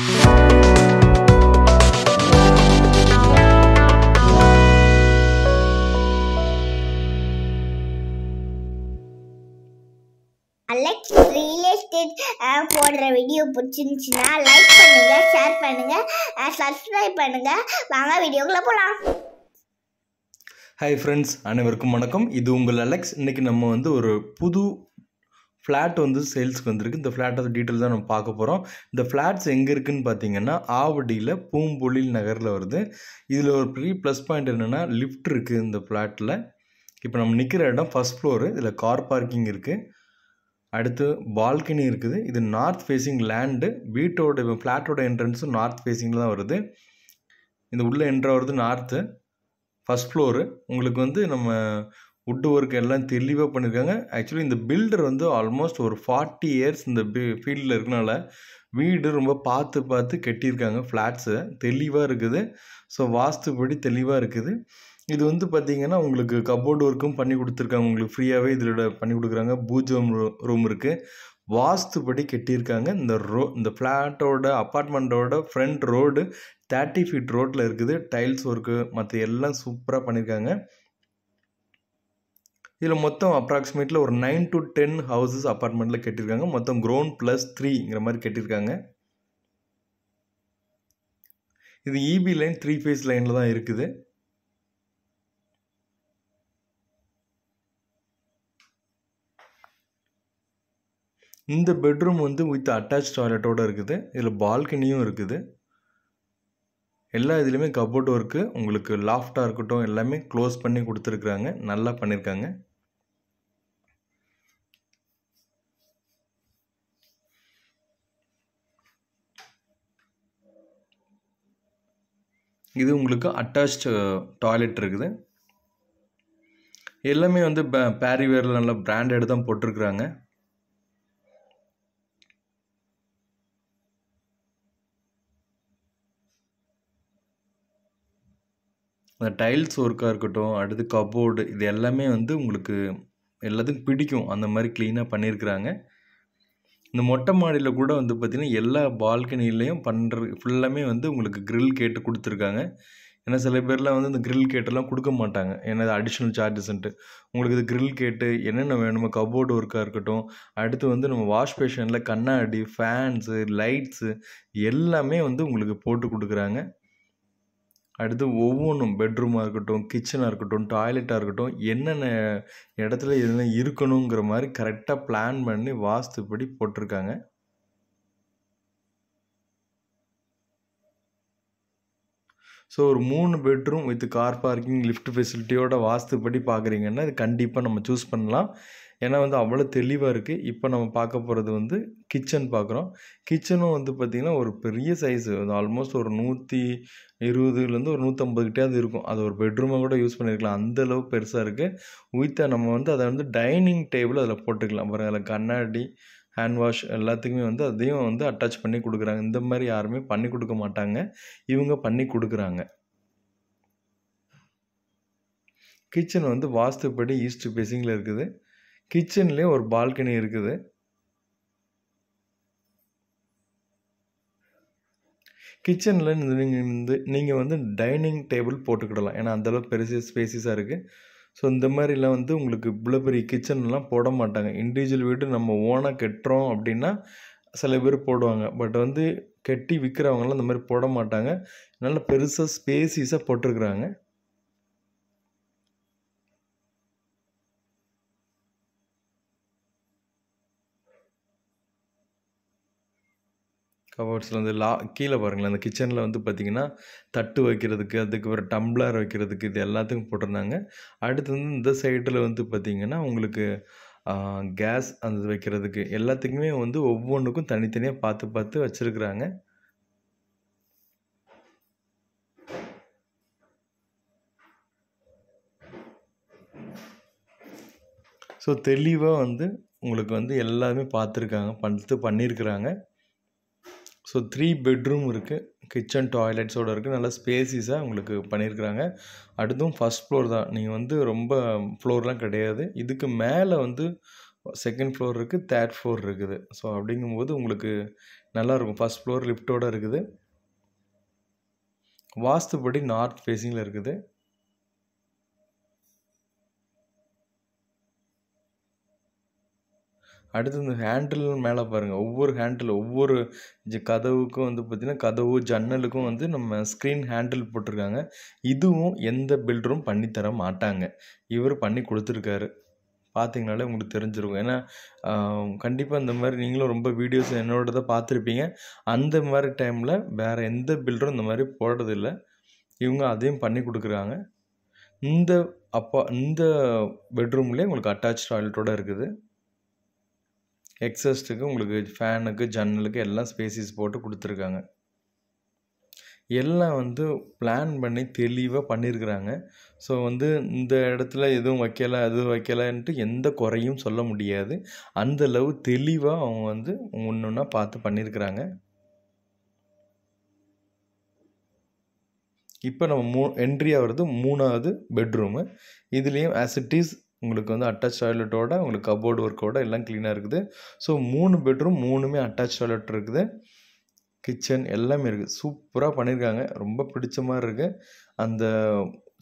Alex real estate போடுற video பிடிச்சிருந்துச்சுன்னா like பண்ணுங்க ஷேர் பண்ணுங்க சப்ஸ்கிரைப் பண்ணுங்க வாங்க வீடியோக்குள்ள போகலாம் ஹாய் ஃப்ரெண்ட்ஸ் அனைவருக்கும் வணக்கம் இது உங்கள் அலெக்ஸ் இன்றைக்கி நம்ம வந்து ஒரு புது ஃப்ளாட் வந்து சேல்ஸ்க்கு வந்திருக்கு இந்த ஃப்ளாட்டோட டீட்டெயில் தான் நம்ம பார்க்க போகிறோம் இந்த ஃப்ளாட்ஸ் எங்கே இருக்குதுன்னு பார்த்தீங்கன்னா ஆவடியில் பூம்பொழில் நகரில் வருது இதில் ஒரு பெரிய ப்ளஸ் பாயிண்ட் என்னென்னா லிஃப்ட் இருக்குது இந்த ஃப்ளாட்டில் இப்போ நம்ம நிற்கிற இடம் ஃபஸ்ட் ஃப்ளோரு இதில் கார் பார்க்கிங் இருக்குது அடுத்து பால்கனி இருக்குது இது நார்த் ஃபேஸிங் லேண்டு வீட்டோட ஃப்ளாட்டோட என்ட்ரன்ஸும் நார்த் ஃபேஸிங்கில் தான் வருது இந்த உள்ளே என்ட்ராக வருது நார்த்து ஃபஸ்ட் ஃப்ளோரு உங்களுக்கு வந்து நம்ம வுட் ஒர்க் எல்லாம் தெளிவாக பண்ணியிருக்காங்க ஆக்சுவலி இந்த பில்டர் வந்து ஆல்மோஸ்ட் ஒரு ஃபார்ட்டி இயர்ஸ் இந்த ஃபீல்டில் இருக்கனால வீடு ரொம்ப பார்த்து பார்த்து கட்டியிருக்காங்க ஃப்ளாட்ஸு தெளிவாக இருக்குது ஸோ வாஸ்துப்படி தெளிவாக இருக்குது இது வந்து பார்த்திங்கன்னா உங்களுக்கு கபோர்டு ஒர்க்கும் பண்ணி கொடுத்துருக்காங்க உங்களுக்கு ஃப்ரீயாகவே இதில் பண்ணி கொடுக்குறாங்க பூஜம் ரூம் இருக்குது வாஸ்துப்படி கட்டியிருக்காங்க இந்த ரோ இந்த ஃப்ளாட்டோட அப்பார்ட்மெண்ட்டோட ஃப்ரண்ட் ரோடு தேர்ட்டி ஃபீட் ரோட்டில் இருக்குது டைல்ஸ் ஒர்க்கு மற்ற எல்லாம் சூப்பராக பண்ணியிருக்காங்க இதில் மொத்தம் அப்ராக்சிமேட்டில் ஒரு நைன் டு டென் ஹவுசஸ் அப்பார்ட்மெண்ட்டில் கட்டியிருக்காங்க மொத்தம் க்ரௌண்ட் ப்ளஸ் த்ரீங்கிற மாதிரி கட்டியிருக்காங்க இது இபி லைன் த்ரீ ஃபேஸ் லைனில் தான் இருக்குது இந்த பெட்ரூம் வந்து வித் அட்டாச் டாய்லெட்டோடு இருக்குது இதில் பால்கனியும் இருக்குது எல்லா இதுலேயுமே கபோர்ட் ஒர்க்கு உங்களுக்கு லாஃப்டாக இருக்கட்டும் எல்லாமே க்ளோஸ் பண்ணி கொடுத்துருக்குறாங்க நல்லா பண்ணியிருக்காங்க இது உங்களுக்கு அட்டாச் டாய்லெட் uh, இருக்குது எல்லாமே வந்து பேரிவேரில் நல்ல பிராண்டட் தான் போட்டிருக்குறாங்க அந்த டைல்ஸ் ஒர்க்காக இருக்கட்டும் அடுத்து கபோர்டு இது எல்லாமே வந்து உங்களுக்கு எல்லாத்துக்கும் பிடிக்கும் அந்த மாதிரி க்ளீனாக பண்ணியிருக்கிறாங்க இந்த மொட்டை மாடியில் கூட வந்து பார்த்திங்கன்னா எல்லா பால்கனிலையும் பண்ணுற ஃபுல்லாமே வந்து உங்களுக்கு க்ரில் கேட்டு கொடுத்துருக்காங்க ஏன்னா சில பேர்லாம் வந்து இந்த க்ரில் கேட்டெல்லாம் கொடுக்க மாட்டாங்க ஏன்னா அது அடிஷ்னல் சார்ஜஸ்ன்ட்டு உங்களுக்கு இது க்ரில் கேட்டு என்னென்ன வேணுமோ கபோர்டு ஒர்க்காக இருக்கட்டும் அடுத்து வந்து நம்ம வாஷ் பேஷனில் கண்ணாடி ஃபேன்ஸு லைட்ஸு எல்லாமே வந்து உங்களுக்கு போட்டு கொடுக்குறாங்க அடுத்து ஒவ்வொன்றும் பெட்ரூமாக இருக்கட்டும் கிச்சனாக இருக்கட்டும் டாய்லெட்டாக இருக்கட்டும் என்னென்ன இடத்துல எதுவும் இருக்கணுங்கிற மாதிரி கரெக்டாக பிளான் பண்ணி வாஸ்துப்படி போட்டிருக்காங்க ஸோ ஒரு மூணு bedroom with car parking lift ஃபெசிலிட்டியோட வாஸ்துப்படி பார்க்குறீங்கன்னா இது கண்டிப்பாக நம்ம சூஸ் பண்ணலாம் ஏன்னா வந்து அவ்வளோ தெளிவாக இருக்குது இப்போ நம்ம பார்க்க போகிறது வந்து கிச்சன் பார்க்குறோம் கிச்சனும் வந்து பார்த்திங்கன்னா ஒரு பெரிய சைஸு ஆல்மோஸ்ட் ஒரு நூற்றி இருபதுலேருந்து ஒரு அது இருக்கும் அது ஒரு பெட்ரூமாக கூட யூஸ் பண்ணியிருக்கலாம் அந்தளவு பெருசாக இருக்குது உயித்தா நம்ம வந்து அதை வந்து டைனிங் டேபிள் அதில் போட்டுக்கலாம் அப்புறம் அதில் கண்ணாடி ஹேண்ட் வாஷ் எல்லாத்துக்குமே வந்து அதையும் வந்து அட்டாச் பண்ணி கொடுக்குறாங்க இந்த மாதிரி யாருமே பண்ணி கொடுக்க மாட்டாங்க இவங்க பண்ணி கொடுக்குறாங்க கிச்சன் வந்து வாஸ்துப்படி ஈஸ்ட் பேசிங்கில் இருக்குது கிச்சன்லேயும் ஒரு பால்கனி இருக்குது கிச்சனில் நீங்கள் வந்து நீங்கள் வந்து டைனிங் டேபிள் போட்டுக்கிடலாம் ஏன்னா அந்தளவுக்கு பெருசு ஸ்பேசிஸாக இருக்குது ஸோ இந்த மாதிரிலாம் வந்து உங்களுக்கு இவ்வளோ பெரிய கிச்சன்லாம் போட மாட்டாங்க இண்டிவிஜுவல் வீடு நம்ம ஓனாக கட்டுறோம் அப்படின்னா சில பேர் போடுவாங்க பட் வந்து கட்டி விற்கிறவங்களாம் இந்த மாதிரி போட மாட்டாங்க நல்ல பெருசாக ஸ்பேசிஸாக போட்டிருக்குறாங்க கபோர்ட்ஸில் வந்து லா கீழே பாருங்களேன் அந்த கிச்சனில் வந்து பார்த்திங்கன்னா தட்டு வைக்கிறதுக்கு அதுக்கு ஒரு டம்ளர் வைக்கிறதுக்கு இது எல்லாத்துக்கும் போட்டிருந்தாங்க அடுத்து வந்து இந்த சைடில் வந்து பார்த்திங்கன்னா உங்களுக்கு கேஸ் அந்த வைக்கிறதுக்கு எல்லாத்துக்குமே வந்து ஒவ்வொன்றுக்கும் தனித்தனியாக பார்த்து பார்த்து வச்சுருக்குறாங்க ஸோ தெளிவாக வந்து உங்களுக்கு வந்து எல்லாமே பார்த்துருக்காங்க பண்ணிட்டு பண்ணியிருக்கிறாங்க ஸோ த்ரீ பெட்ரூம் இருக்குது கிச்சன் டாய்லெட்ஸோடு இருக்குது நல்லா ஸ்பேசிஸாக உங்களுக்கு பண்ணியிருக்கிறாங்க அடுத்தும் ஃபஸ்ட் ஃப்ளோர் தான் நீங்கள் வந்து ரொம்ப ஃப்ளோர்லாம் கிடையாது இதுக்கு மேலே வந்து செகண்ட் ஃப்ளோர் இருக்குது தேர்ட் ஃப்ளோர் இருக்குது ஸோ அப்படிங்கும்போது உங்களுக்கு நல்லாயிருக்கும் ஃபஸ்ட் ஃப்ளோர் லிஃப்டோடு இருக்குது வாஸ்துப்படி நார்த் ஃபேஸிங்கில் இருக்குது அடுத்து இந்த ஹேண்டில் மேலே பாருங்கள் ஒவ்வொரு ஹேண்டில் ஒவ்வொரு ஜ கதவுக்கும் வந்து பார்த்திங்கன்னா கதவு ஜன்னலுக்கும் வந்து நம்ம ஸ்க்ரீன் ஹேண்டில் போட்டிருக்காங்க இதுவும் எந்த பில்டரும் பண்ணித்தர மாட்டாங்க இவர் பண்ணி கொடுத்துருக்காரு பார்த்தீங்கனாலே உங்களுக்கு தெரிஞ்சிருக்கும் ஏன்னா கண்டிப்பாக இந்த மாதிரி நீங்களும் ரொம்ப வீடியோஸ் என்னோட தான் பார்த்துருப்பீங்க அந்த மாதிரி டைமில் வேறு எந்த பில்டரும் இந்த மாதிரி போடுறதில்ல இவங்க அதையும் பண்ணி கொடுக்குறாங்க இந்த அப்பா இந்த பெட்ரூம்லேயே உங்களுக்கு அட்டாச் டாய்லெட்டோடு இருக்குது எக்ஸஸ்ட்டுக்கு உங்களுக்கு ஃபேனுக்கு ஜன்னலுக்கு எல்லாம் ஸ்பேசிஸ் போட்டு கொடுத்துருக்காங்க எல்லாம் வந்து பிளான் பண்ணி தெளிவாக பண்ணியிருக்கிறாங்க ஸோ வந்து இந்த இடத்துல எதுவும் வைக்கலை அது வைக்கலைன்ட்டு எந்த குறையும் சொல்ல முடியாது அந்த அளவு தெளிவாக அவங்க வந்து ஒன்று ஒன்றா பார்த்து பண்ணியிருக்கிறாங்க இப்போ நம்ம மூ என்ட்ரி ஆகிறது மூணாவது பெட்ரூமு இதுலேயும் ஆஸ் இட் இஸ் உங்களுக்கு வந்து அட்டாச் டாய்லெட்டோட உங்களுக்கு கபோர்டு ஒர்க்கோட எல்லாம் க்ளீனாக இருக்குது ஸோ மூணு பெட்ரூம் மூணுமே அட்டாச் டாய்லெட் இருக்குது கிச்சன் எல்லாமே இருக்குது சூப்பராக பண்ணியிருக்காங்க ரொம்ப பிடிச்ச மாதிரி இருக்குது அந்த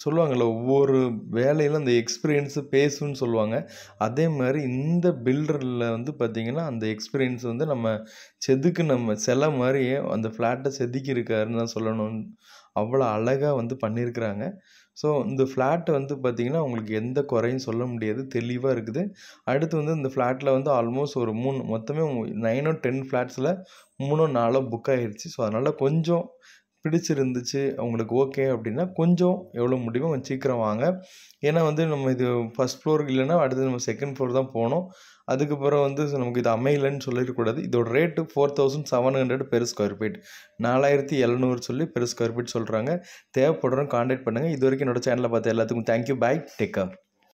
சொல்லுவாங்கள்ல ஒவ்வொரு வேலையிலும் அந்த எக்ஸ்பீரியன்ஸு பேசுன்னு சொல்லுவாங்க அதே மாதிரி இந்த பில்டரில் வந்து பார்த்திங்கன்னா அந்த எக்ஸ்பீரியன்ஸ் வந்து நம்ம செதுக்கு நம்ம சில மாதிரியே அந்த ஃப்ளாட்டை செதுக்கியிருக்காருன்னு தான் சொல்லணும் அவ்வளோ அழகாக வந்து பண்ணியிருக்கிறாங்க ஸோ இந்த ஃப்ளாட்டு வந்து பார்த்திங்கன்னா உங்களுக்கு எந்த குறையும் சொல்ல முடியாது தெளிவாக இருக்குது அடுத்து வந்து இந்த ஃப்ளாட்டில் வந்து ஆல்மோஸ்ட் ஒரு மூணு மொத்தமே நைனோ டென் ஃப்ளாட்ஸில் மூணோ நாலோ புக் ஆகிடுச்சு ஸோ அதனால் கொஞ்சம் பிடிச்சிருந்துச்சு அவங்களுக்கு ஓகே அப்படின்னா கொஞ்சம் எவ்வளோ முடியுமோ கொஞ்சம் சீக்கிரம் வாங்க ஏன்னா வந்து நம்ம இது ஃபஸ்ட் ஃப்ளோர் இல்லைன்னா அடுத்து நம்ம செகண்ட் ஃப்ளோர் தான் போகணும் அதுக்கப்புறம் வந்து நமக்கு இது அமையலன்னு சொல்லிடக்கூடாது இதோட rate four thousand seven hundred per square feet நாலாயிரத்தி எழுநூறு சொல்லி பெரு ஸ்கொயர் ஃபீட் சொல்கிறாங்க தேவைப்படுறோம் காண்டாக்ட் பண்ணுங்கள் இது வரைக்கும் என்னோடய சேனலை பார்த்து எல்லாத்துக்கும் தேங்க்யூ பாய் டேக் கேர்